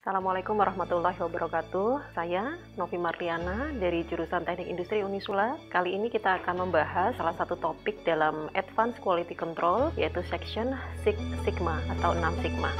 Assalamualaikum warahmatullahi wabarakatuh. Saya Novi Marliana dari jurusan Teknik Industri Unisula. Kali ini kita akan membahas salah satu topik dalam Advanced Quality Control yaitu Section Six Sigma atau 6 Sigma.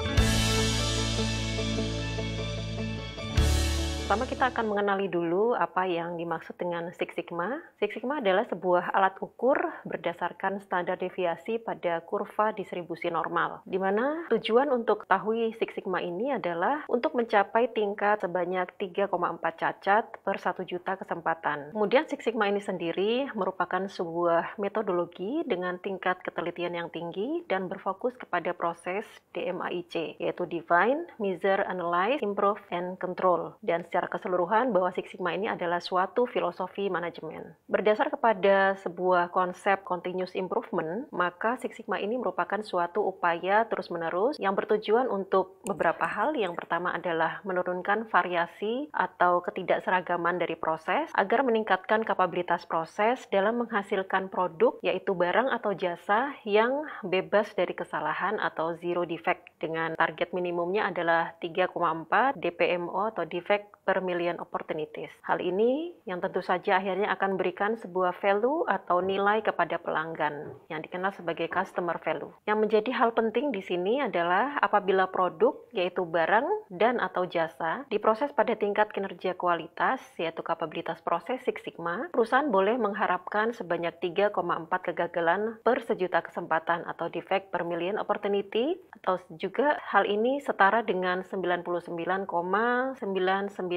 Pertama kita akan mengenali dulu apa yang dimaksud dengan Six Sigma. Six Sigma adalah sebuah alat ukur berdasarkan standar deviasi pada kurva distribusi normal, di mana tujuan untuk ketahui Six Sigma ini adalah untuk mencapai tingkat sebanyak 3,4 cacat per 1 juta kesempatan. Kemudian Six Sigma ini sendiri merupakan sebuah metodologi dengan tingkat ketelitian yang tinggi dan berfokus kepada proses DMAIC, yaitu Define, Measure, Analyze, Improve, and Control. Dan secara keseluruhan bahwa Six Sigma ini adalah suatu filosofi manajemen. Berdasar kepada sebuah konsep continuous improvement, maka Six Sigma ini merupakan suatu upaya terus-menerus yang bertujuan untuk beberapa hal. Yang pertama adalah menurunkan variasi atau ketidakseragaman dari proses agar meningkatkan kapabilitas proses dalam menghasilkan produk yaitu barang atau jasa yang bebas dari kesalahan atau zero defect dengan target minimumnya adalah 3,4 DPMO atau defect per million opportunities. Hal ini yang tentu saja akhirnya akan berikan sebuah value atau nilai kepada pelanggan yang dikenal sebagai customer value. Yang menjadi hal penting di sini adalah apabila produk yaitu barang dan atau jasa diproses pada tingkat kinerja kualitas yaitu kapabilitas proses Six Sigma, perusahaan boleh mengharapkan sebanyak 3,4 kegagalan per sejuta kesempatan atau defect per million opportunity atau juga hal ini setara dengan 99,99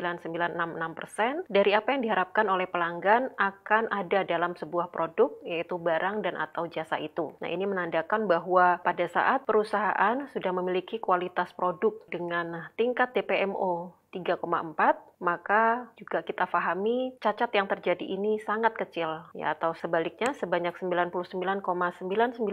9966% dari apa yang diharapkan oleh pelanggan akan ada dalam sebuah produk yaitu barang dan atau jasa itu. Nah, ini menandakan bahwa pada saat perusahaan sudah memiliki kualitas produk dengan tingkat TPMO. 3,4, maka juga kita pahami cacat yang terjadi ini sangat kecil, ya atau sebaliknya sebanyak 99,99%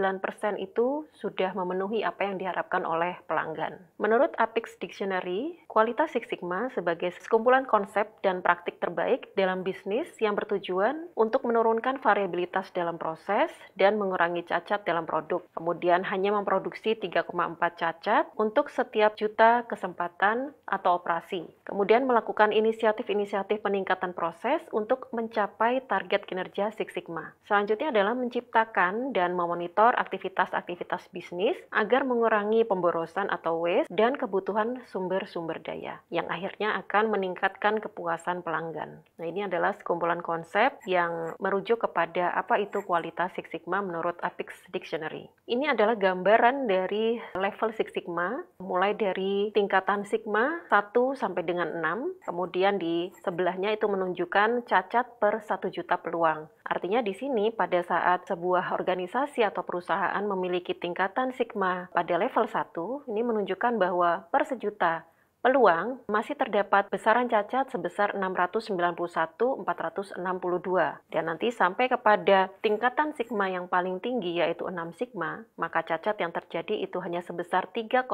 itu sudah memenuhi apa yang diharapkan oleh pelanggan. Menurut Apex Dictionary, kualitas Six Sigma sebagai sekumpulan konsep dan praktik terbaik dalam bisnis yang bertujuan untuk menurunkan variabilitas dalam proses dan mengurangi cacat dalam produk. Kemudian hanya memproduksi 3,4 cacat untuk setiap juta kesempatan atau operasi kemudian melakukan inisiatif-inisiatif peningkatan proses untuk mencapai target kinerja Six Sigma. Selanjutnya adalah menciptakan dan memonitor aktivitas-aktivitas bisnis agar mengurangi pemborosan atau waste dan kebutuhan sumber-sumber daya yang akhirnya akan meningkatkan kepuasan pelanggan. Nah, ini adalah sekumpulan konsep yang merujuk kepada apa itu kualitas Six Sigma menurut Apex Dictionary. Ini adalah gambaran dari level Six Sigma mulai dari tingkatan sigma 1 sampai sampai dengan 6, kemudian di sebelahnya itu menunjukkan cacat per 1 juta peluang. Artinya di sini pada saat sebuah organisasi atau perusahaan memiliki tingkatan sigma pada level 1, ini menunjukkan bahwa per sejuta peluang masih terdapat besaran cacat sebesar 691.462 dan nanti sampai kepada tingkatan sigma yang paling tinggi yaitu 6 sigma maka cacat yang terjadi itu hanya sebesar 3,4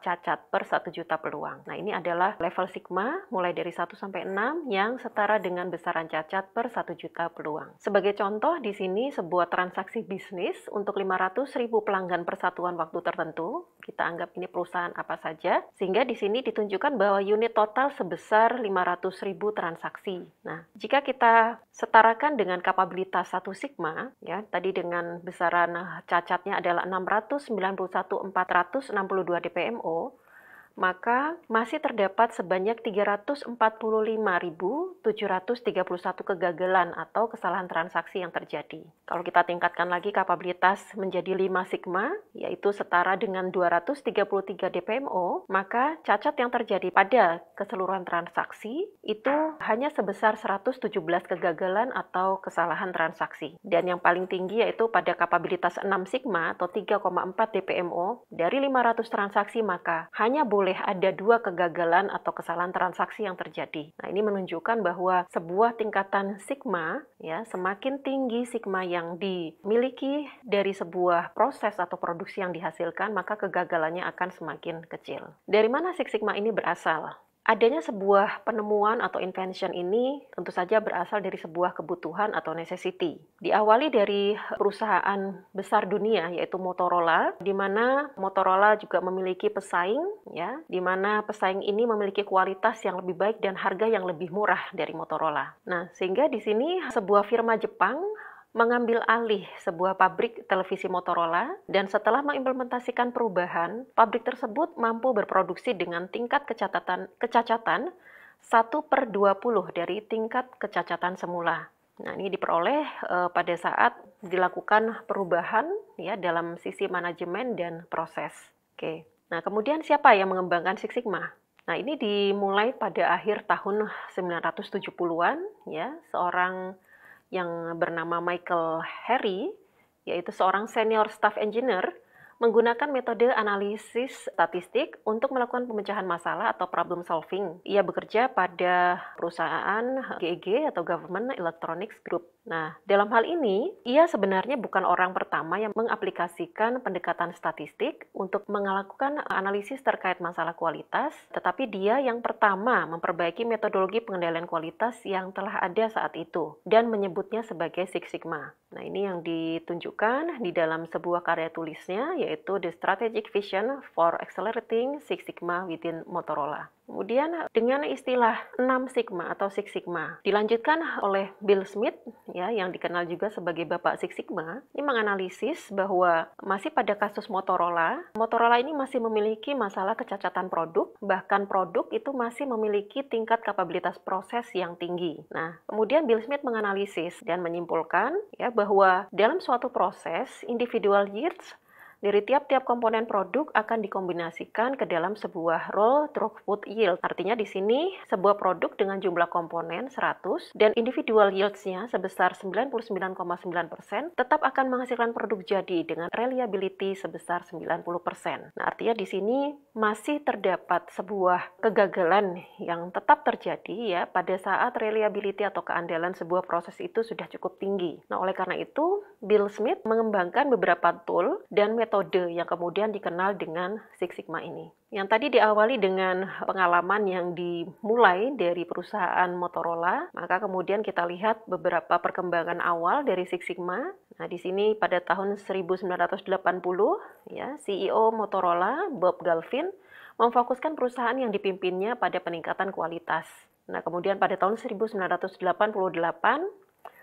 cacat per 1 juta peluang nah ini adalah level sigma mulai dari 1 sampai 6 yang setara dengan besaran cacat per 1 juta peluang sebagai contoh di sini sebuah transaksi bisnis untuk 500.000 pelanggan persatuan waktu tertentu kita anggap ini perusahaan apa saja, sehingga di sini ditunjukkan bahwa unit total sebesar ribu transaksi. Nah, jika kita setarakan dengan kapabilitas satu sigma, ya tadi dengan besaran eh, cacatnya adalah 691.462 DPMO, maka masih terdapat sebanyak 345.731 kegagalan atau kesalahan transaksi yang terjadi. Kalau kita tingkatkan lagi kapabilitas menjadi 5 sigma, yaitu setara dengan 233 DPMO, maka cacat yang terjadi pada keseluruhan transaksi itu hanya sebesar 117 kegagalan atau kesalahan transaksi. Dan yang paling tinggi yaitu pada kapabilitas 6 sigma atau 3,4 DPMO, dari 500 transaksi maka hanya boleh boleh ada dua kegagalan atau kesalahan transaksi yang terjadi. Nah, ini menunjukkan bahwa sebuah tingkatan sigma ya, semakin tinggi sigma yang dimiliki dari sebuah proses atau produksi yang dihasilkan, maka kegagalannya akan semakin kecil. Dari mana Sigma ini berasal? Adanya sebuah penemuan atau invention ini tentu saja berasal dari sebuah kebutuhan atau necessity. Diawali dari perusahaan besar dunia yaitu Motorola, di mana Motorola juga memiliki pesaing, ya, di mana pesaing ini memiliki kualitas yang lebih baik dan harga yang lebih murah dari Motorola. Nah, sehingga di sini sebuah firma Jepang mengambil alih sebuah pabrik televisi Motorola dan setelah mengimplementasikan perubahan, pabrik tersebut mampu berproduksi dengan tingkat kecatatan, kecacatan 1 per 20 dari tingkat kecacatan semula. Nah, ini diperoleh e, pada saat dilakukan perubahan ya dalam sisi manajemen dan proses. Oke. Nah, kemudian siapa yang mengembangkan Six Sigma? Nah, ini dimulai pada akhir tahun 1970-an ya, seorang yang bernama Michael Harry, yaitu seorang senior staff engineer menggunakan metode analisis statistik untuk melakukan pemecahan masalah atau problem solving. Ia bekerja pada perusahaan GEG e atau Government Electronics Group. Nah, dalam hal ini, ia sebenarnya bukan orang pertama yang mengaplikasikan pendekatan statistik untuk melakukan analisis terkait masalah kualitas, tetapi dia yang pertama memperbaiki metodologi pengendalian kualitas yang telah ada saat itu dan menyebutnya sebagai Six Sigma. Nah, ini yang ditunjukkan di dalam sebuah karya tulisnya, yaitu yaitu the strategic vision for accelerating Six Sigma within Motorola. Kemudian dengan istilah 6 Sigma atau Six Sigma dilanjutkan oleh Bill Smith ya yang dikenal juga sebagai Bapak Six Sigma ini menganalisis bahwa masih pada kasus Motorola, Motorola ini masih memiliki masalah kecacatan produk, bahkan produk itu masih memiliki tingkat kapabilitas proses yang tinggi. Nah, kemudian Bill Smith menganalisis dan menyimpulkan ya bahwa dalam suatu proses individual yields dari tiap-tiap komponen produk akan dikombinasikan ke dalam sebuah roll throughput yield. Artinya di sini sebuah produk dengan jumlah komponen 100 dan individual yieldsnya sebesar 99,9% tetap akan menghasilkan produk jadi dengan reliability sebesar 90%. Nah, artinya di sini masih terdapat sebuah kegagalan yang tetap terjadi ya pada saat reliability atau keandalan sebuah proses itu sudah cukup tinggi. Nah, oleh karena itu Bill Smith mengembangkan beberapa tool dan metode metode yang kemudian dikenal dengan Six Sigma ini. Yang tadi diawali dengan pengalaman yang dimulai dari perusahaan Motorola, maka kemudian kita lihat beberapa perkembangan awal dari Six Sigma. Nah, di sini pada tahun 1980 ya, CEO Motorola Bob Galvin memfokuskan perusahaan yang dipimpinnya pada peningkatan kualitas. Nah, kemudian pada tahun 1988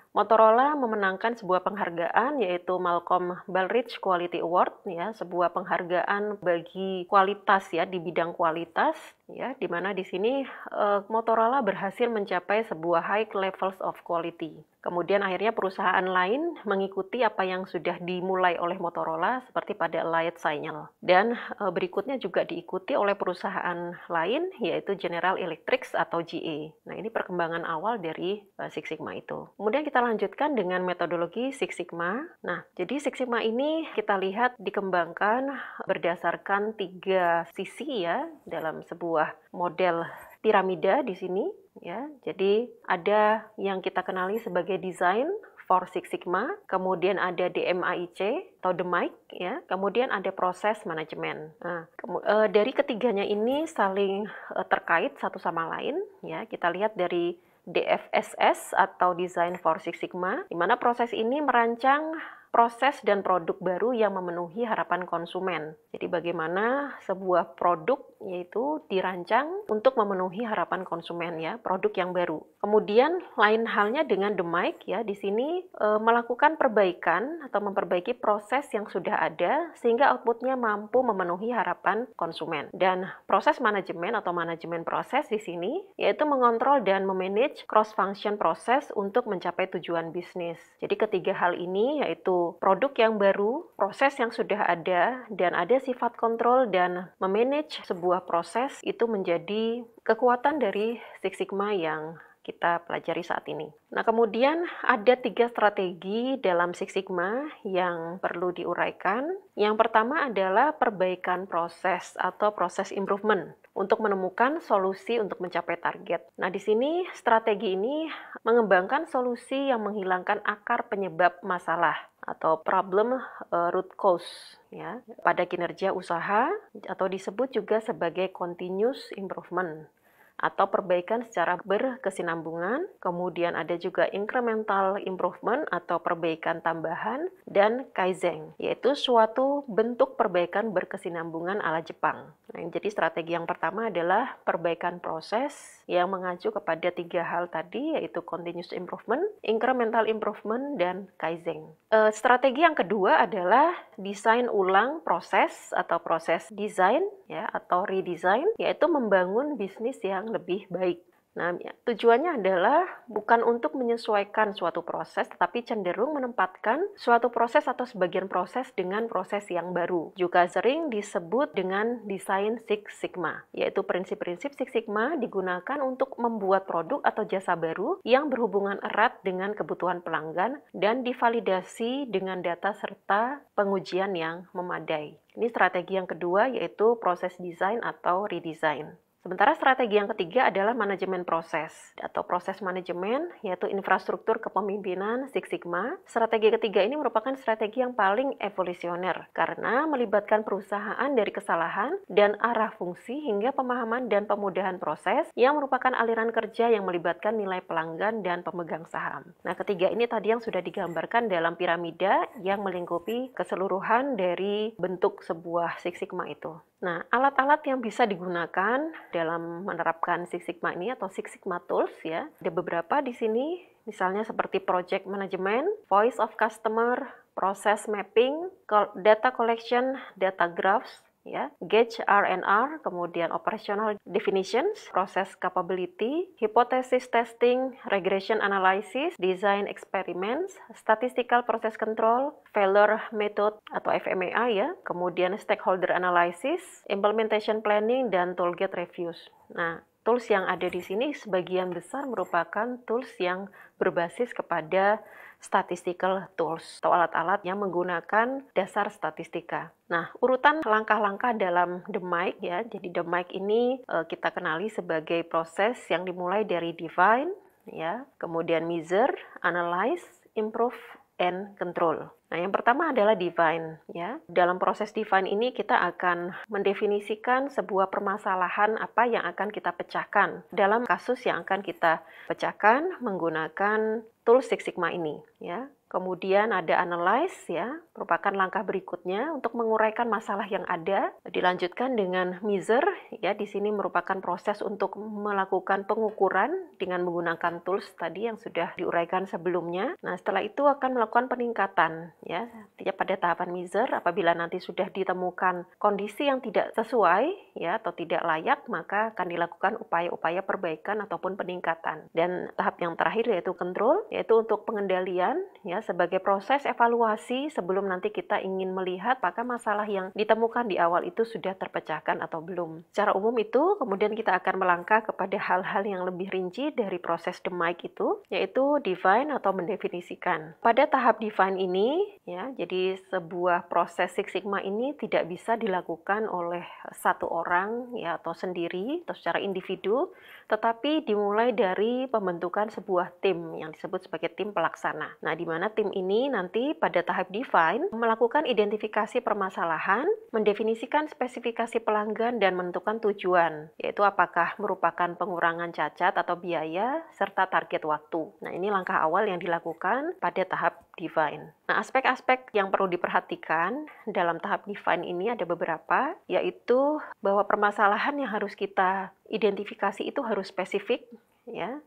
Motorola memenangkan sebuah penghargaan yaitu Malcolm Balrich Quality Award ya, sebuah penghargaan bagi kualitas ya di bidang kualitas ya di mana di sini uh, Motorola berhasil mencapai sebuah high levels of quality. Kemudian akhirnya perusahaan lain mengikuti apa yang sudah dimulai oleh Motorola seperti pada Light Signal. Dan uh, berikutnya juga diikuti oleh perusahaan lain yaitu General Electric atau GE. Nah, ini perkembangan awal dari uh, Six Sigma itu. Kemudian kita lanjutkan dengan metodologi Six Sigma. Nah, jadi Six Sigma ini kita lihat dikembangkan berdasarkan tiga sisi ya dalam sebuah sebuah model piramida di sini ya. Jadi ada yang kita kenali sebagai desain for Six Sigma, kemudian ada DMAIC atau the Mic, ya, kemudian ada proses manajemen. Nah, eh, dari ketiganya ini saling eh, terkait satu sama lain, ya. Kita lihat dari DFSS atau Design for Six Sigma, di mana proses ini merancang proses dan produk baru yang memenuhi harapan konsumen. Jadi bagaimana sebuah produk yaitu dirancang untuk memenuhi harapan konsumen ya, produk yang baru. Kemudian lain halnya dengan the mic ya, di sini e, melakukan perbaikan atau memperbaiki proses yang sudah ada sehingga outputnya mampu memenuhi harapan konsumen. Dan proses manajemen atau manajemen proses di sini yaitu mengontrol dan memanage cross function proses untuk mencapai tujuan bisnis. Jadi ketiga hal ini yaitu produk yang baru, proses yang sudah ada, dan ada sifat kontrol dan memanage sebuah proses itu menjadi kekuatan dari Six Sigma yang kita pelajari saat ini. Nah, kemudian ada tiga strategi dalam Six Sigma yang perlu diuraikan. Yang pertama adalah perbaikan proses atau proses improvement untuk menemukan solusi untuk mencapai target. Nah, di sini strategi ini mengembangkan solusi yang menghilangkan akar penyebab masalah atau problem eh, root cause ya pada kinerja usaha atau disebut juga sebagai continuous improvement atau perbaikan secara berkesinambungan, kemudian ada juga incremental improvement atau perbaikan tambahan, dan kaizen, yaitu suatu bentuk perbaikan berkesinambungan ala Jepang. Nah, jadi strategi yang pertama adalah perbaikan proses yang mengacu kepada tiga hal tadi, yaitu continuous improvement, incremental improvement, dan kaizen. E, eh, strategi yang kedua adalah desain ulang proses atau proses desain ya atau redesign yaitu membangun bisnis yang lebih baik. Nah, tujuannya adalah bukan untuk menyesuaikan suatu proses, tetapi cenderung menempatkan suatu proses atau sebagian proses dengan proses yang baru. Juga sering disebut dengan desain Six Sigma, yaitu prinsip-prinsip Six Sigma digunakan untuk membuat produk atau jasa baru yang berhubungan erat dengan kebutuhan pelanggan dan divalidasi dengan data serta pengujian yang memadai. Ini strategi yang kedua yaitu proses desain atau redesign. Sementara strategi yang ketiga adalah manajemen proses atau proses manajemen yaitu infrastruktur kepemimpinan Six Sigma. Strategi ketiga ini merupakan strategi yang paling evolusioner karena melibatkan perusahaan dari kesalahan dan arah fungsi hingga pemahaman dan pemudahan proses yang merupakan aliran kerja yang melibatkan nilai pelanggan dan pemegang saham. Nah, ketiga ini tadi yang sudah digambarkan dalam piramida yang melingkupi keseluruhan dari bentuk sebuah Six Sigma itu. Nah, alat-alat yang bisa digunakan dalam menerapkan Six Sigma ini atau Six Sigma Tools ya, ada beberapa di sini, misalnya seperti Project Management, Voice of Customer, Process Mapping, Data Collection, Data Graphs, ya, gauge R&R, kemudian operational definitions, proses capability, hypothesis testing, regression analysis, design experiments, statistical process control, failure method atau FMEA ya, kemudian stakeholder analysis, implementation planning dan toolkit reviews. Nah, tools yang ada di sini sebagian besar merupakan tools yang berbasis kepada statistical tools atau alat-alat yang menggunakan dasar statistika. Nah, urutan langkah-langkah dalam the mic ya. Jadi the mic ini e, kita kenali sebagai proses yang dimulai dari define ya, kemudian measure, analyze, improve, and control. Nah, yang pertama adalah define ya. Dalam proses define ini kita akan mendefinisikan sebuah permasalahan apa yang akan kita pecahkan dalam kasus yang akan kita pecahkan menggunakan tools Six Sigma ini ya. Kemudian ada analyze ya, merupakan langkah berikutnya untuk menguraikan masalah yang ada. Dilanjutkan dengan measure ya, di sini merupakan proses untuk melakukan pengukuran dengan menggunakan tools tadi yang sudah diuraikan sebelumnya. Nah, setelah itu akan melakukan peningkatan ya, tidak pada tahapan measure apabila nanti sudah ditemukan kondisi yang tidak sesuai ya atau tidak layak, maka akan dilakukan upaya-upaya perbaikan ataupun peningkatan. Dan tahap yang terakhir yaitu control, yaitu untuk pengendalian ya sebagai proses evaluasi sebelum nanti kita ingin melihat apakah masalah yang ditemukan di awal itu sudah terpecahkan atau belum. Secara umum itu kemudian kita akan melangkah kepada hal-hal yang lebih rinci dari proses mic itu yaitu define atau mendefinisikan. Pada tahap define ini ya jadi sebuah proses Six Sigma ini tidak bisa dilakukan oleh satu orang ya atau sendiri atau secara individu tetapi dimulai dari pembentukan sebuah tim yang disebut sebagai tim pelaksana. Nah, di mana tim ini nanti pada tahap define melakukan identifikasi permasalahan, mendefinisikan spesifikasi pelanggan dan menentukan tujuan, yaitu apakah merupakan pengurangan cacat atau biaya serta target waktu. Nah, ini langkah awal yang dilakukan pada tahap define. Nah, aspek-aspek yang perlu diperhatikan dalam tahap define ini ada beberapa, yaitu bahwa permasalahan yang harus kita identifikasi itu harus spesifik ya.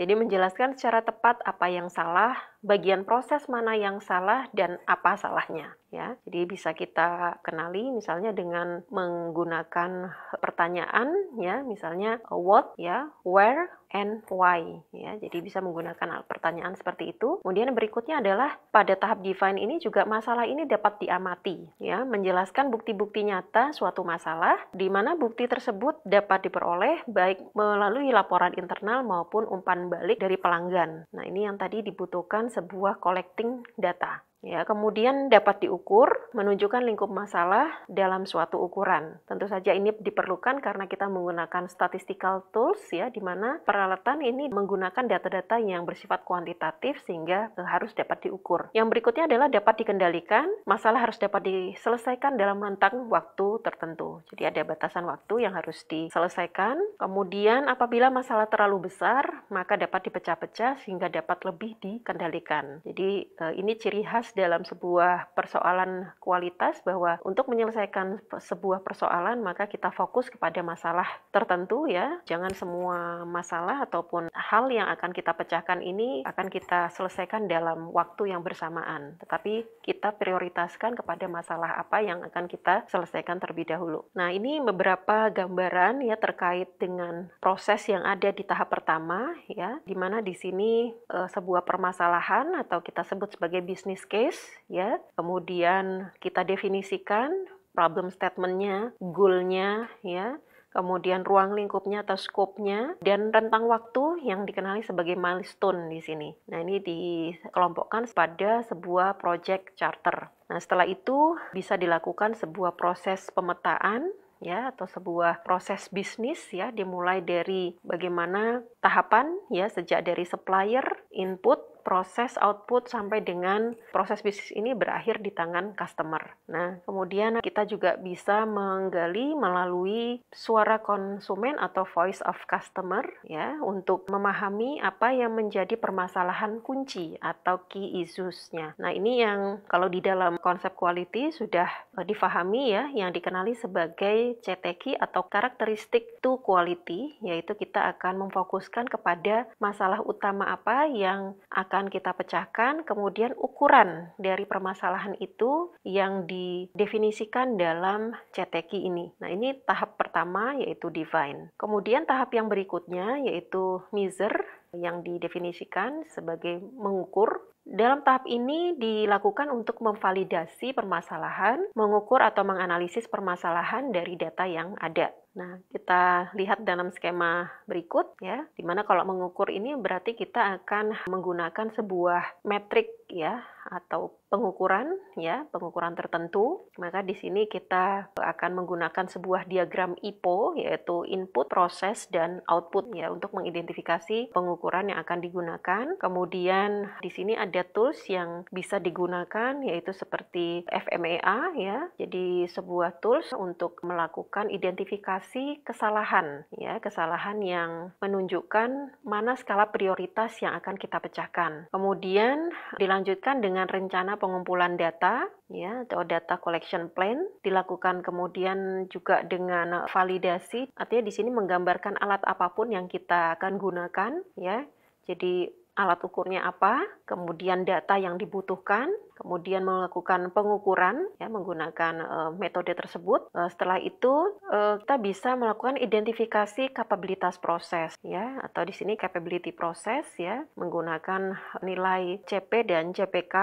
Jadi menjelaskan secara tepat apa yang salah, bagian proses mana yang salah dan apa salahnya ya. Jadi bisa kita kenali misalnya dengan menggunakan pertanyaan ya, misalnya uh, what ya, where and why ya. Jadi bisa menggunakan pertanyaan seperti itu. Kemudian berikutnya adalah pada tahap define ini juga masalah ini dapat diamati ya, menjelaskan bukti-bukti nyata suatu masalah di mana bukti tersebut dapat diperoleh baik melalui laporan internal maupun umpan balik dari pelanggan. Nah, ini yang tadi dibutuhkan sebuah collecting data. Ya, kemudian dapat diukur menunjukkan lingkup masalah dalam suatu ukuran. Tentu saja ini diperlukan karena kita menggunakan statistical tools ya di mana peralatan ini menggunakan data-data yang bersifat kuantitatif sehingga eh, harus dapat diukur. Yang berikutnya adalah dapat dikendalikan, masalah harus dapat diselesaikan dalam rentang waktu tertentu. Jadi ada batasan waktu yang harus diselesaikan. Kemudian apabila masalah terlalu besar, maka dapat dipecah-pecah sehingga dapat lebih dikendalikan. Jadi eh, ini ciri khas dalam sebuah persoalan kualitas bahwa untuk menyelesaikan sebuah persoalan maka kita fokus kepada masalah tertentu ya. Jangan semua masalah ataupun hal yang akan kita pecahkan ini akan kita selesaikan dalam waktu yang bersamaan. Tetapi kita prioritaskan kepada masalah apa yang akan kita selesaikan terlebih dahulu. Nah, ini beberapa gambaran ya terkait dengan proses yang ada di tahap pertama ya, dimana di sini e, sebuah permasalahan atau kita sebut sebagai business case case ya. Kemudian kita definisikan problem statementnya, goalnya ya, kemudian ruang lingkupnya atau scope-nya dan rentang waktu yang dikenali sebagai milestone di sini. Nah, ini dikelompokkan pada sebuah project charter. Nah, setelah itu bisa dilakukan sebuah proses pemetaan ya atau sebuah proses bisnis ya dimulai dari bagaimana tahapan ya sejak dari supplier input, proses output sampai dengan proses bisnis ini berakhir di tangan customer. Nah, kemudian kita juga bisa menggali melalui suara konsumen atau voice of customer ya untuk memahami apa yang menjadi permasalahan kunci atau key issues-nya. Nah, ini yang kalau di dalam konsep quality sudah eh, difahami ya yang dikenali sebagai CTQ atau karakteristik to quality yaitu kita akan memfokuskan kepada masalah utama apa yang yang akan kita pecahkan, kemudian ukuran dari permasalahan itu yang didefinisikan dalam CTQ ini. Nah, ini tahap pertama yaitu define. Kemudian tahap yang berikutnya yaitu measure yang didefinisikan sebagai mengukur dalam tahap ini dilakukan untuk memvalidasi permasalahan, mengukur atau menganalisis permasalahan dari data yang ada. Nah, kita lihat dalam skema berikut ya, di mana kalau mengukur ini berarti kita akan menggunakan sebuah metrik ya, atau pengukuran ya, pengukuran tertentu. Maka di sini kita akan menggunakan sebuah diagram IPO yaitu input, proses dan output ya untuk mengidentifikasi pengukuran yang akan digunakan. Kemudian di sini ada tools yang bisa digunakan yaitu seperti FMEA ya. Jadi sebuah tools untuk melakukan identifikasi kesalahan ya, kesalahan yang menunjukkan mana skala prioritas yang akan kita pecahkan. Kemudian dilanjutkan dengan rencana pengumpulan data ya atau data collection plan dilakukan kemudian juga dengan validasi artinya di sini menggambarkan alat apapun yang kita akan gunakan ya jadi alat ukurnya apa, kemudian data yang dibutuhkan, kemudian melakukan pengukuran ya menggunakan e, metode tersebut. E, setelah itu e, kita bisa melakukan identifikasi kapabilitas proses ya atau di sini capability proses ya menggunakan nilai CP dan CPK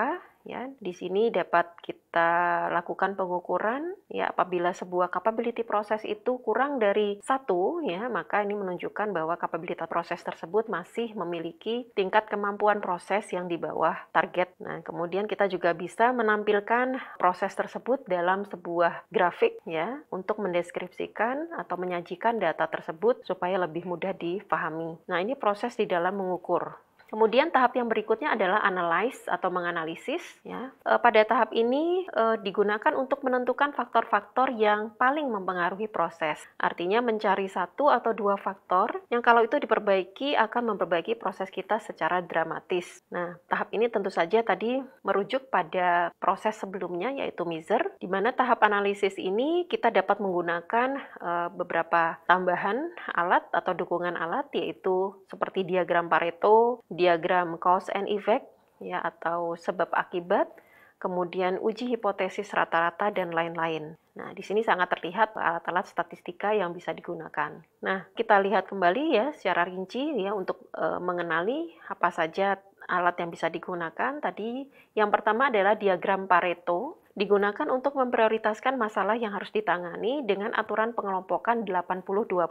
ya di sini dapat kita lakukan pengukuran ya apabila sebuah capability proses itu kurang dari satu ya maka ini menunjukkan bahwa kapabilitas proses tersebut masih memiliki tingkat kemampuan proses yang di bawah target nah kemudian kita juga bisa menampilkan proses tersebut dalam sebuah grafik ya untuk mendeskripsikan atau menyajikan data tersebut supaya lebih mudah difahami nah ini proses di dalam mengukur Kemudian tahap yang berikutnya adalah analyze atau menganalisis. Ya. E, pada tahap ini e, digunakan untuk menentukan faktor-faktor yang paling mempengaruhi proses. Artinya mencari satu atau dua faktor yang kalau itu diperbaiki akan memperbaiki proses kita secara dramatis. Nah, tahap ini tentu saja tadi merujuk pada proses sebelumnya yaitu miser, di mana tahap analisis ini kita dapat menggunakan e, beberapa tambahan alat atau dukungan alat yaitu seperti diagram Pareto, diagram cause and effect ya atau sebab akibat, kemudian uji hipotesis rata-rata dan lain-lain. Nah, di sini sangat terlihat alat-alat statistika yang bisa digunakan. Nah, kita lihat kembali ya secara rinci ya untuk e, mengenali apa saja alat yang bisa digunakan. Tadi yang pertama adalah diagram Pareto digunakan untuk memprioritaskan masalah yang harus ditangani dengan aturan pengelompokan 80-20.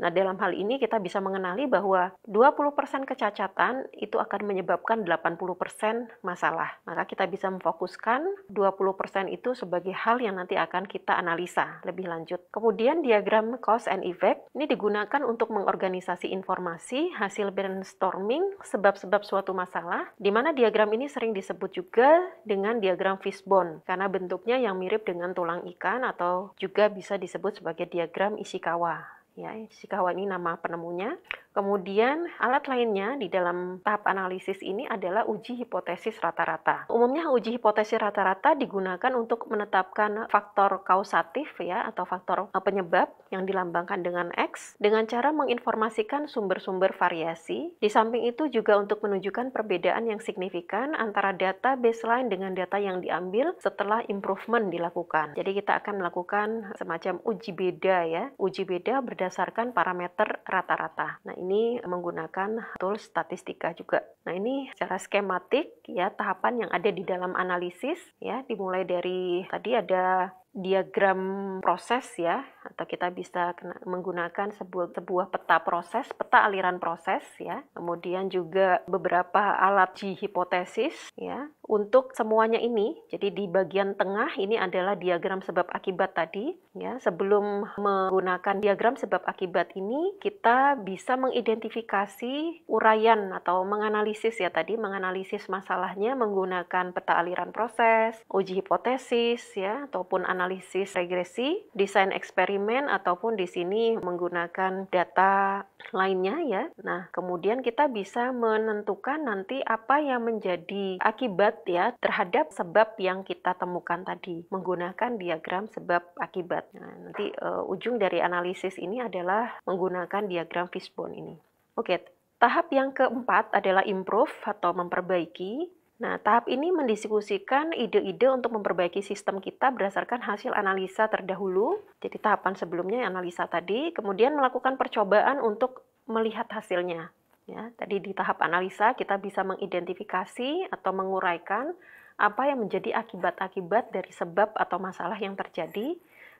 Nah, dalam hal ini kita bisa mengenali bahwa 20% kecacatan itu akan menyebabkan 80% masalah. Maka kita bisa memfokuskan 20% itu sebagai hal yang nanti akan kita analisa lebih lanjut. Kemudian diagram cause and effect ini digunakan untuk mengorganisasi informasi hasil brainstorming sebab-sebab suatu masalah di mana diagram ini sering disebut juga dengan diagram Fishbone karena karena bentuknya yang mirip dengan tulang ikan atau juga bisa disebut sebagai diagram Ishikawa. Ya, Ishikawa ini nama penemunya. Kemudian alat lainnya di dalam tahap analisis ini adalah uji hipotesis rata-rata. Umumnya uji hipotesis rata-rata digunakan untuk menetapkan faktor kausatif ya atau faktor eh, penyebab yang dilambangkan dengan X dengan cara menginformasikan sumber-sumber variasi. Di samping itu juga untuk menunjukkan perbedaan yang signifikan antara data baseline dengan data yang diambil setelah improvement dilakukan. Jadi kita akan melakukan semacam uji beda ya, uji beda berdasarkan parameter rata-rata. Nah, ini ini menggunakan tool statistika juga. Nah, ini secara skematik ya tahapan yang ada di dalam analisis ya dimulai dari tadi ada diagram proses ya atau kita bisa kena, menggunakan sebuah sebuah peta proses, peta aliran proses ya. Kemudian juga beberapa alat G hipotesis ya. Untuk semuanya ini, jadi di bagian tengah ini adalah diagram sebab akibat tadi ya. Sebelum menggunakan diagram sebab akibat ini, kita bisa mengidentifikasi uraian atau menganalisis ya tadi menganalisis masalahnya menggunakan peta aliran proses, uji hipotesis ya ataupun analisis analisis regresi, desain eksperimen ataupun di sini menggunakan data lainnya ya. Nah, kemudian kita bisa menentukan nanti apa yang menjadi akibat ya terhadap sebab yang kita temukan tadi menggunakan diagram sebab akibat. Nah, nanti uh, ujung dari analisis ini adalah menggunakan diagram fishbone ini. Oke, tahap yang keempat adalah improve atau memperbaiki. Nah, tahap ini mendiskusikan ide-ide untuk memperbaiki sistem kita berdasarkan hasil analisa terdahulu. Jadi tahapan sebelumnya analisa tadi, kemudian melakukan percobaan untuk melihat hasilnya. Ya, tadi di tahap analisa kita bisa mengidentifikasi atau menguraikan apa yang menjadi akibat-akibat dari sebab atau masalah yang terjadi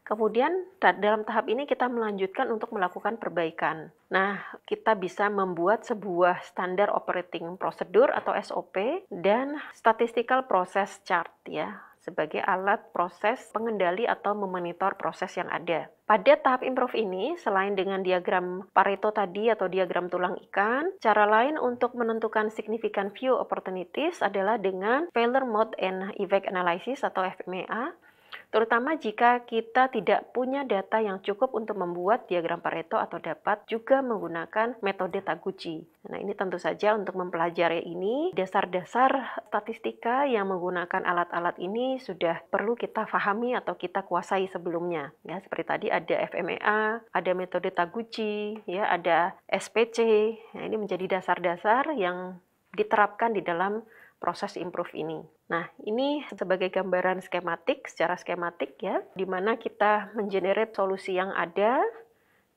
Kemudian dalam tahap ini kita melanjutkan untuk melakukan perbaikan. Nah, kita bisa membuat sebuah standar operating procedure atau SOP dan statistical process chart ya sebagai alat proses pengendali atau memonitor proses yang ada. Pada tahap improve ini, selain dengan diagram Pareto tadi atau diagram tulang ikan, cara lain untuk menentukan significant few opportunities adalah dengan failure mode and effect analysis atau FMEA terutama jika kita tidak punya data yang cukup untuk membuat diagram Pareto atau dapat juga menggunakan metode Taguchi. Nah, ini tentu saja untuk mempelajari ini, dasar-dasar statistika yang menggunakan alat-alat ini sudah perlu kita fahami atau kita kuasai sebelumnya. Ya, seperti tadi ada FMEA, ada metode Taguchi, ya, ada SPC. Nah, ini menjadi dasar-dasar yang diterapkan di dalam proses improve ini. Nah, ini sebagai gambaran skematik, secara skematik ya, di mana kita mengenerate solusi yang ada,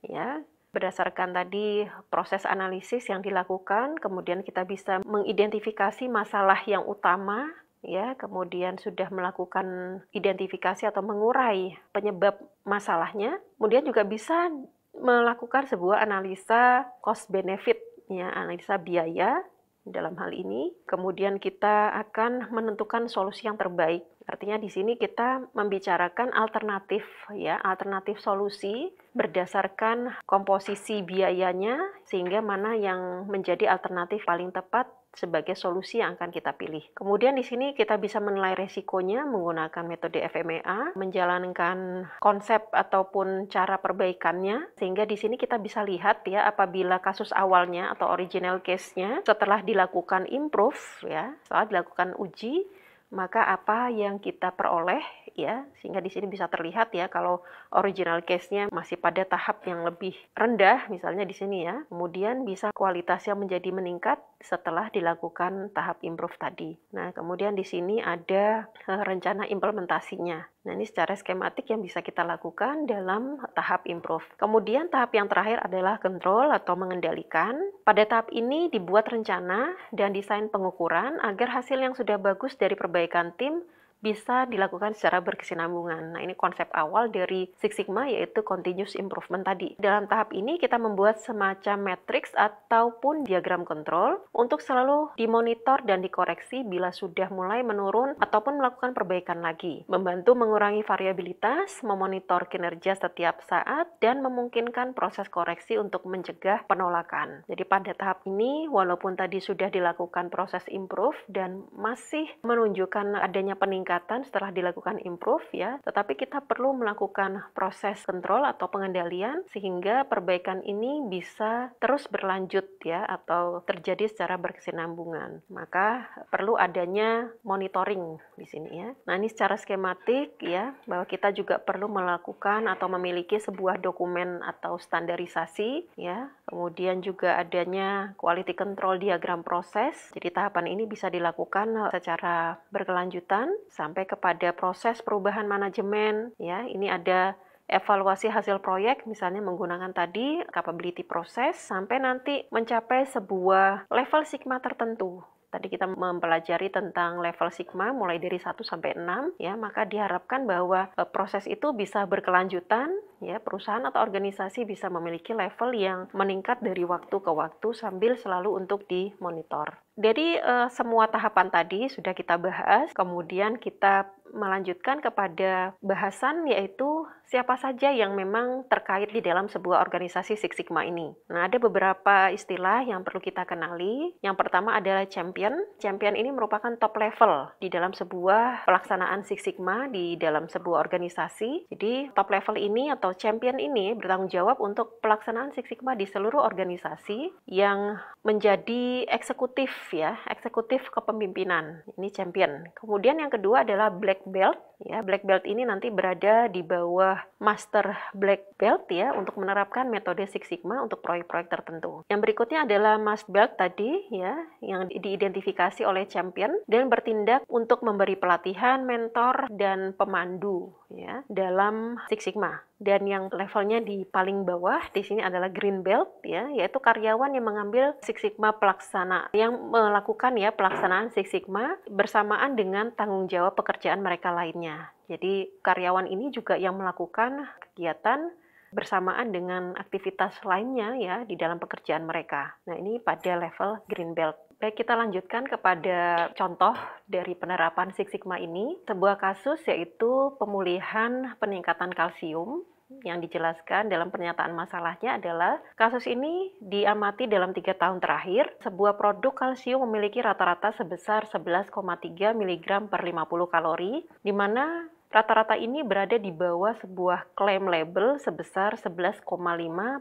ya, berdasarkan tadi proses analisis yang dilakukan, kemudian kita bisa mengidentifikasi masalah yang utama, ya, kemudian sudah melakukan identifikasi atau mengurai penyebab masalahnya, kemudian juga bisa melakukan sebuah analisa cost benefit, ya, analisa biaya dalam hal ini. Kemudian kita akan menentukan solusi yang terbaik. Artinya di sini kita membicarakan alternatif ya, alternatif solusi berdasarkan komposisi biayanya sehingga mana yang menjadi alternatif paling tepat sebagai solusi yang akan kita pilih. Kemudian di sini kita bisa menilai resikonya menggunakan metode FMEA, menjalankan konsep ataupun cara perbaikannya, sehingga di sini kita bisa lihat ya apabila kasus awalnya atau original case-nya setelah dilakukan improve ya, setelah dilakukan uji, maka apa yang kita peroleh ya sehingga di sini bisa terlihat ya kalau original case-nya masih pada tahap yang lebih rendah, misalnya di sini ya. Kemudian bisa kualitasnya menjadi meningkat setelah dilakukan tahap improve tadi. Nah, kemudian di sini ada eh, rencana implementasinya. Nah, ini secara skematik yang bisa kita lakukan dalam tahap improve. Kemudian tahap yang terakhir adalah kontrol atau mengendalikan. Pada tahap ini dibuat rencana dan desain pengukuran agar hasil yang sudah bagus dari perbaikan tim bisa dilakukan secara berkesinambungan. Nah, ini konsep awal dari Six Sigma yaitu continuous improvement tadi. Dalam tahap ini kita membuat semacam matriks ataupun diagram kontrol untuk selalu dimonitor dan dikoreksi bila sudah mulai menurun ataupun melakukan perbaikan lagi. Membantu mengurangi variabilitas, memonitor kinerja setiap saat dan memungkinkan proses koreksi untuk mencegah penolakan. Jadi pada tahap ini walaupun tadi sudah dilakukan proses improve dan masih menunjukkan adanya peningkatan peningkatan setelah dilakukan improve ya, tetapi kita perlu melakukan proses kontrol atau pengendalian sehingga perbaikan ini bisa terus berlanjut ya atau terjadi secara berkesinambungan. Maka perlu adanya monitoring di sini ya. Nah, ini secara skematik ya bahwa kita juga perlu melakukan atau memiliki sebuah dokumen atau standarisasi ya. Kemudian juga adanya quality control diagram proses. Jadi tahapan ini bisa dilakukan secara berkelanjutan sampai kepada proses perubahan manajemen ya ini ada evaluasi hasil proyek misalnya menggunakan tadi capability proses sampai nanti mencapai sebuah level sigma tertentu Tadi kita mempelajari tentang level sigma mulai dari 1 sampai 6 ya, maka diharapkan bahwa e, proses itu bisa berkelanjutan ya, perusahaan atau organisasi bisa memiliki level yang meningkat dari waktu ke waktu sambil selalu untuk dimonitor. Dari eh, semua tahapan tadi sudah kita bahas, kemudian kita melanjutkan kepada bahasan yaitu siapa saja yang memang terkait di dalam sebuah organisasi Six Sigma ini. Nah, ada beberapa istilah yang perlu kita kenali. Yang pertama adalah champion. Champion ini merupakan top level di dalam sebuah pelaksanaan Six Sigma di dalam sebuah organisasi. Jadi, top level ini atau champion ini bertanggung jawab untuk pelaksanaan Six Sigma di seluruh organisasi yang menjadi eksekutif ya, eksekutif kepemimpinan. Ini champion. Kemudian yang kedua adalah black belt ya. Black belt ini nanti berada di bawah master black belt ya untuk menerapkan metode Six Sigma untuk proyek-proyek tertentu. Yang berikutnya adalah master belt tadi ya yang diidentifikasi oleh champion dan bertindak untuk memberi pelatihan, mentor dan pemandu ya dalam Six Sigma dan yang levelnya di paling bawah di sini adalah green belt ya yaitu karyawan yang mengambil Six Sigma pelaksana yang melakukan ya pelaksanaan Six Sigma bersamaan dengan tanggung jawab pekerjaan mereka lainnya. Jadi karyawan ini juga yang melakukan kegiatan bersamaan dengan aktivitas lainnya ya di dalam pekerjaan mereka. Nah, ini pada level green belt. Baik, kita lanjutkan kepada contoh dari penerapan Six Sigma ini. Sebuah kasus yaitu pemulihan peningkatan kalsium yang dijelaskan dalam pernyataan masalahnya adalah kasus ini diamati dalam tiga tahun terakhir. Sebuah produk kalsium memiliki rata-rata sebesar 11,3 mg per 50 kalori, di mana Rata-rata ini berada di bawah sebuah klaim label sebesar 11,5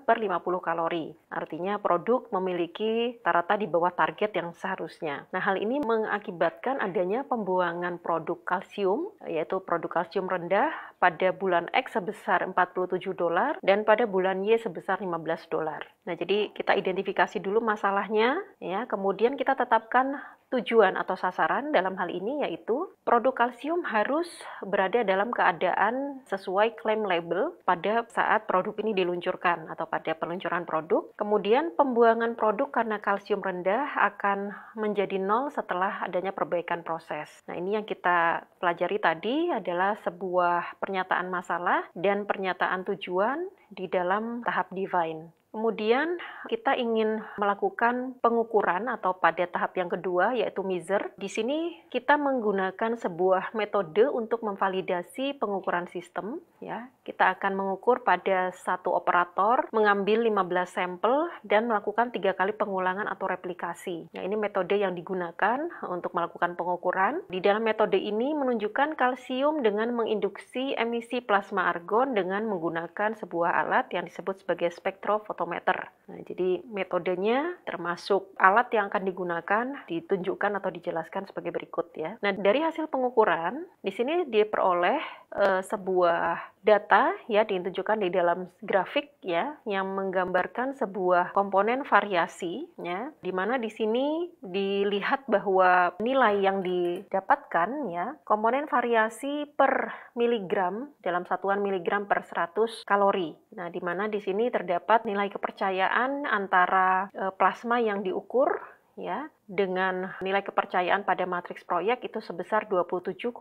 per 50 kalori. Artinya produk memiliki rata-rata di bawah target yang seharusnya. Nah, hal ini mengakibatkan adanya pembuangan produk kalsium, yaitu produk kalsium rendah pada bulan X sebesar 47 dolar dan pada bulan Y sebesar 15 dolar. Nah, jadi kita identifikasi dulu masalahnya ya, kemudian kita tetapkan Tujuan atau sasaran dalam hal ini yaitu produk kalsium harus berada dalam keadaan sesuai klaim label pada saat produk ini diluncurkan atau pada peluncuran produk. Kemudian pembuangan produk karena kalsium rendah akan menjadi nol setelah adanya perbaikan proses. Nah, ini yang kita pelajari tadi adalah sebuah pernyataan masalah dan pernyataan tujuan di dalam tahap divine. Kemudian kita ingin melakukan pengukuran atau pada tahap yang kedua yaitu measure. Di sini kita menggunakan sebuah metode untuk memvalidasi pengukuran sistem ya. Kita akan mengukur pada satu operator, mengambil 15 sampel dan melakukan tiga kali pengulangan atau replikasi. Nah, ini metode yang digunakan untuk melakukan pengukuran. Di dalam metode ini menunjukkan kalsium dengan menginduksi emisi plasma argon dengan menggunakan sebuah alat yang disebut sebagai spektrofoto fotometer. Nah, jadi metodenya termasuk alat yang akan digunakan ditunjukkan atau dijelaskan sebagai berikut ya. Nah, dari hasil pengukuran di sini diperoleh Eh, sebuah data ya ditunjukkan di dalam grafik ya yang menggambarkan sebuah komponen variasi ya di mana di sini dilihat bahwa nilai yang didapatkan ya komponen variasi per miligram dalam satuan miligram per 100 kalori. Nah, di mana di sini terdapat nilai kepercayaan antara eh, plasma yang diukur ya dengan nilai kepercayaan pada matriks proyek itu sebesar 27,48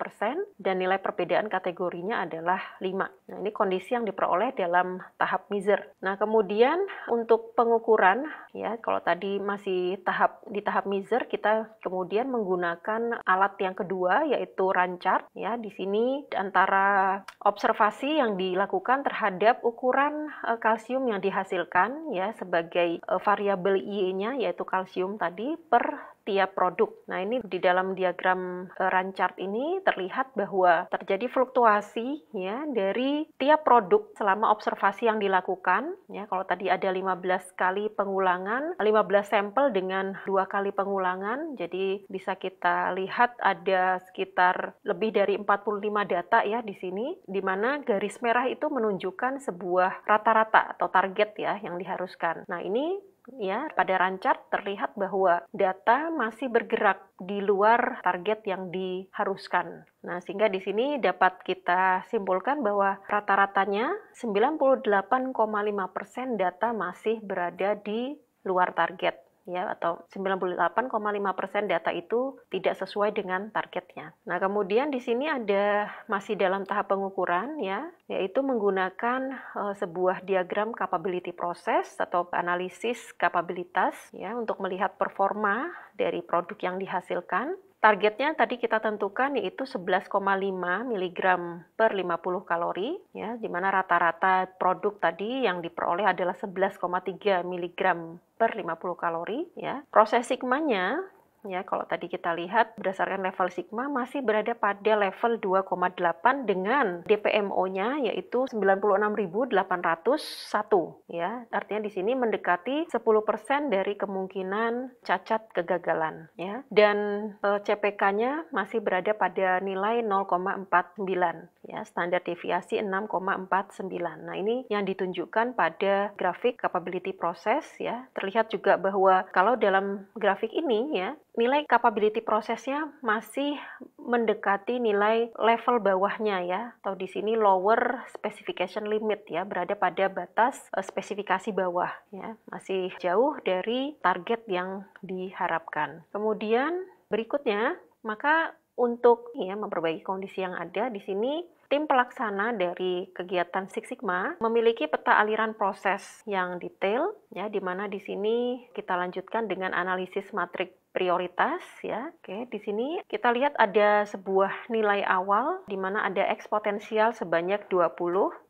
persen dan nilai perbedaan kategorinya adalah 5. Nah ini kondisi yang diperoleh dalam tahap miser. Nah kemudian untuk pengukuran ya kalau tadi masih tahap di tahap miser kita kemudian menggunakan alat yang kedua yaitu rancar ya di sini antara observasi yang dilakukan terhadap ukuran eh, kalsium yang dihasilkan ya sebagai eh, variabel Y-nya yaitu kalsium kalsium tadi per tiap produk. Nah, ini di dalam diagram e, run ini terlihat bahwa terjadi fluktuasi ya dari tiap produk selama observasi yang dilakukan ya. Kalau tadi ada 15 kali pengulangan, 15 sampel dengan dua kali pengulangan, jadi bisa kita lihat ada sekitar lebih dari 45 data ya di sini di mana garis merah itu menunjukkan sebuah rata-rata atau target ya yang diharuskan. Nah, ini ya pada Rancat terlihat bahwa data masih bergerak di luar target yang diharuskan. Nah, sehingga di sini dapat kita simpulkan bahwa rata-ratanya 98,5% data masih berada di luar target ya atau 98,5% data itu tidak sesuai dengan targetnya. Nah, kemudian di sini ada masih dalam tahap pengukuran ya, yaitu menggunakan e, sebuah diagram capability process atau analisis kapabilitas ya untuk melihat performa dari produk yang dihasilkan targetnya tadi kita tentukan yaitu 11,5 mg per 50 kalori ya di mana rata-rata produk tadi yang diperoleh adalah 11,3 mg per 50 kalori ya. Proses sigmanya ya kalau tadi kita lihat berdasarkan level sigma masih berada pada level 2,8 dengan DPMO-nya yaitu 96.801 ya. Artinya di sini mendekati 10% dari kemungkinan cacat kegagalan ya. Dan e, CPK-nya masih berada pada nilai 0,49 ya, standar deviasi 6,49. Nah, ini yang ditunjukkan pada grafik capability process ya. Terlihat juga bahwa kalau dalam grafik ini ya nilai capability prosesnya masih mendekati nilai level bawahnya ya atau di sini lower specification limit ya berada pada batas eh, spesifikasi bawah ya masih jauh dari target yang diharapkan. Kemudian berikutnya maka untuk ya memperbaiki kondisi yang ada di sini Tim pelaksana dari kegiatan Six Sigma memiliki peta aliran proses yang detail, ya, di mana di sini kita lanjutkan dengan analisis matriks prioritas ya. Oke, di sini kita lihat ada sebuah nilai awal di mana ada X potensial sebanyak 20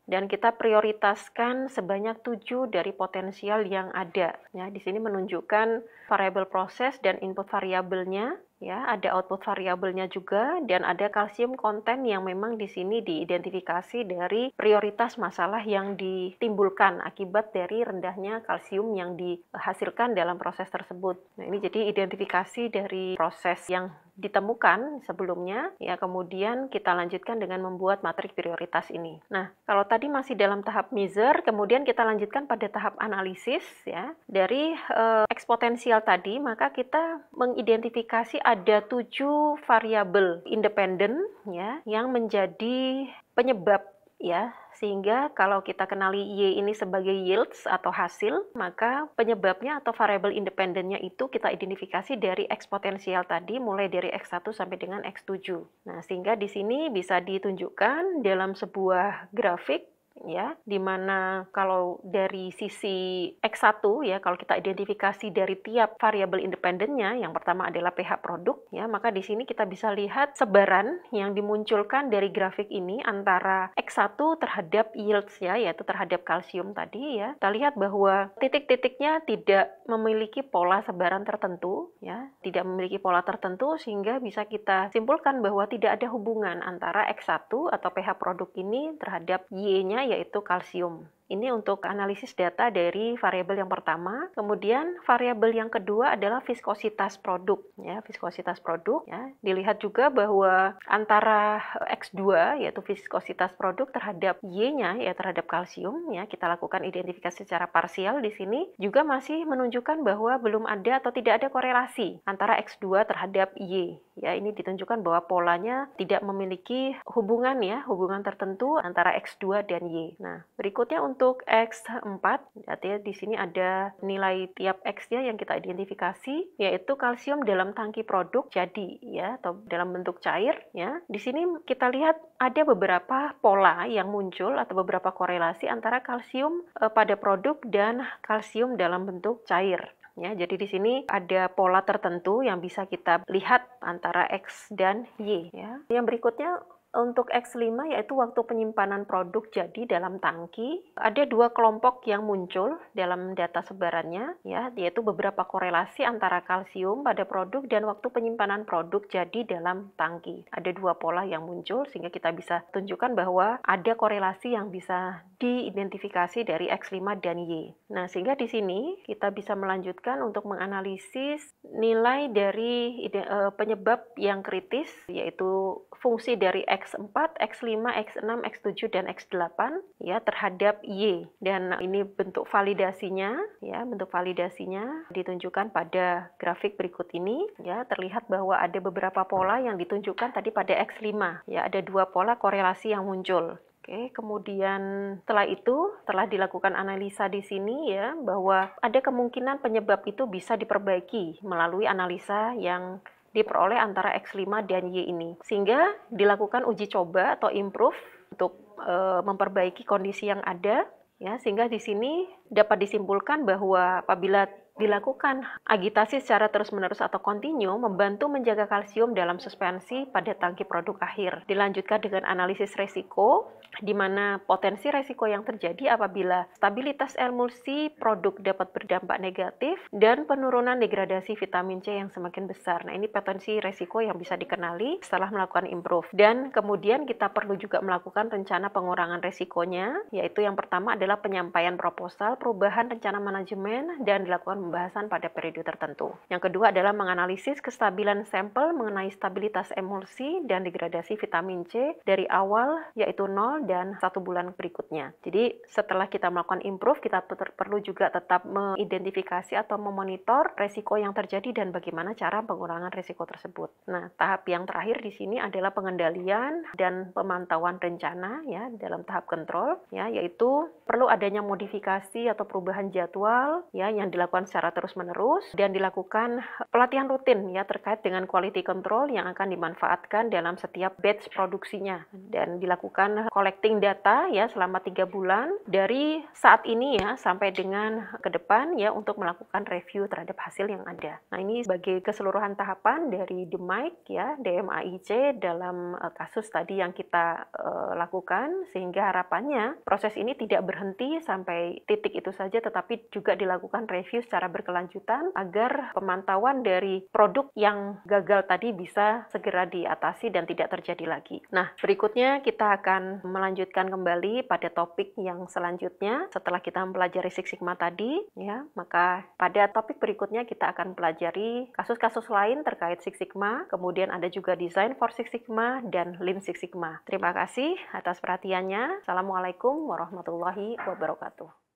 dan kita prioritaskan sebanyak 7 dari potensial yang ada. Ya, di sini menunjukkan variabel proses dan input variabelnya ya, ada output variabelnya juga dan ada kalsium konten yang memang di sini diidentifikasi dari prioritas masalah yang ditimbulkan akibat dari rendahnya kalsium yang dihasilkan dalam proses tersebut. Nah, ini jadi identifikasi dari proses yang ditemukan sebelumnya, ya kemudian kita lanjutkan dengan membuat matriks prioritas ini. Nah, kalau tadi masih dalam tahap measure, kemudian kita lanjutkan pada tahap analisis ya. Dari eh, eksponensial tadi, maka kita mengidentifikasi ada tujuh variabel independen ya yang menjadi penyebab ya sehingga kalau kita kenali Y ini sebagai yields atau hasil, maka penyebabnya atau variable independennya itu kita identifikasi dari eksponensial tadi, mulai dari X1 sampai dengan X7. Nah, sehingga di sini bisa ditunjukkan dalam sebuah grafik ya dimana kalau dari sisi X1 ya kalau kita identifikasi dari tiap variabel independennya yang pertama adalah pH produk ya maka di sini kita bisa lihat sebaran yang dimunculkan dari grafik ini antara X1 terhadap yields ya yaitu terhadap kalsium tadi ya kita lihat bahwa titik-titiknya tidak memiliki pola sebaran tertentu ya tidak memiliki pola tertentu sehingga bisa kita simpulkan bahwa tidak ada hubungan antara X1 atau pH produk ini terhadap Y-nya yaitu kalsium. Ini untuk analisis data dari variabel yang pertama. Kemudian variabel yang kedua adalah viskositas produk ya, viskositas produk ya. Dilihat juga bahwa antara X2 yaitu viskositas produk terhadap Y-nya ya terhadap kalsium ya kita lakukan identifikasi secara parsial di sini juga masih menunjukkan bahwa belum ada atau tidak ada korelasi antara X2 terhadap Y Ya, ini ditunjukkan bahwa polanya tidak memiliki hubungan ya, hubungan tertentu antara X2 dan Y. Nah, berikutnya untuk X4, artinya di sini ada nilai tiap X-nya yang kita identifikasi, yaitu kalsium dalam tangki produk jadi ya, atau dalam bentuk cair ya. Di sini kita lihat ada beberapa pola yang muncul atau beberapa korelasi antara kalsium eh, pada produk dan kalsium dalam bentuk cair. Ya, jadi di sini ada pola tertentu yang bisa kita lihat antara X dan Y. Ya. Yang berikutnya untuk X5 yaitu waktu penyimpanan produk jadi dalam tangki, ada dua kelompok yang muncul dalam data sebarannya ya, yaitu beberapa korelasi antara kalsium pada produk dan waktu penyimpanan produk jadi dalam tangki. Ada dua pola yang muncul sehingga kita bisa tunjukkan bahwa ada korelasi yang bisa diidentifikasi dari X5 dan Y. Nah, sehingga di sini kita bisa melanjutkan untuk menganalisis nilai dari eh, penyebab yang kritis yaitu fungsi dari X X4, X5, X6, X7, dan X8 ya terhadap Y. Dan ini bentuk validasinya ya, bentuk validasinya ditunjukkan pada grafik berikut ini ya, terlihat bahwa ada beberapa pola yang ditunjukkan tadi pada X5 ya, ada dua pola korelasi yang muncul. Oke, kemudian setelah itu telah dilakukan analisa di sini ya bahwa ada kemungkinan penyebab itu bisa diperbaiki melalui analisa yang diperoleh antara X5 dan Y ini. Sehingga dilakukan uji coba atau improve untuk e, memperbaiki kondisi yang ada ya sehingga di sini dapat disimpulkan bahwa apabila dilakukan agitasi secara terus-menerus atau kontinu membantu menjaga kalsium dalam suspensi pada tangki produk akhir. Dilanjutkan dengan analisis resiko, di mana potensi resiko yang terjadi apabila stabilitas emulsi produk dapat berdampak negatif dan penurunan degradasi vitamin C yang semakin besar. Nah, ini potensi resiko yang bisa dikenali setelah melakukan improve. Dan kemudian kita perlu juga melakukan rencana pengurangan resikonya, yaitu yang pertama adalah penyampaian proposal perubahan rencana manajemen dan dilakukan pembahasan pada periode tertentu. Yang kedua adalah menganalisis kestabilan sampel mengenai stabilitas emulsi dan degradasi vitamin C dari awal yaitu 0 dan 1 bulan berikutnya. Jadi setelah kita melakukan improve, kita perlu juga tetap mengidentifikasi atau memonitor resiko yang terjadi dan bagaimana cara pengurangan resiko tersebut. Nah, tahap yang terakhir di sini adalah pengendalian dan pemantauan rencana ya dalam tahap kontrol ya yaitu perlu adanya modifikasi atau perubahan jadwal ya yang dilakukan secara terus-menerus dan dilakukan pelatihan rutin ya terkait dengan quality control yang akan dimanfaatkan dalam setiap batch produksinya dan dilakukan collecting data ya selama tiga bulan dari saat ini ya sampai dengan ke depan ya untuk melakukan review terhadap hasil yang ada. Nah ini sebagai keseluruhan tahapan dari DMAIC ya DMAIC dalam eh, kasus tadi yang kita uh, lakukan sehingga harapannya proses ini tidak berhenti sampai titik itu saja tetapi juga dilakukan review secara berkelanjutan agar pemantauan dari produk yang gagal tadi bisa segera diatasi dan tidak terjadi lagi. Nah, berikutnya kita akan melanjutkan kembali pada topik yang selanjutnya setelah kita mempelajari Six Sigma tadi ya, maka pada topik berikutnya kita akan pelajari kasus-kasus lain terkait Six Sigma, kemudian ada juga Design for Six Sigma dan Lean Six Sigma. Terima kasih atas perhatiannya. Assalamualaikum warahmatullahi wabarakatuh.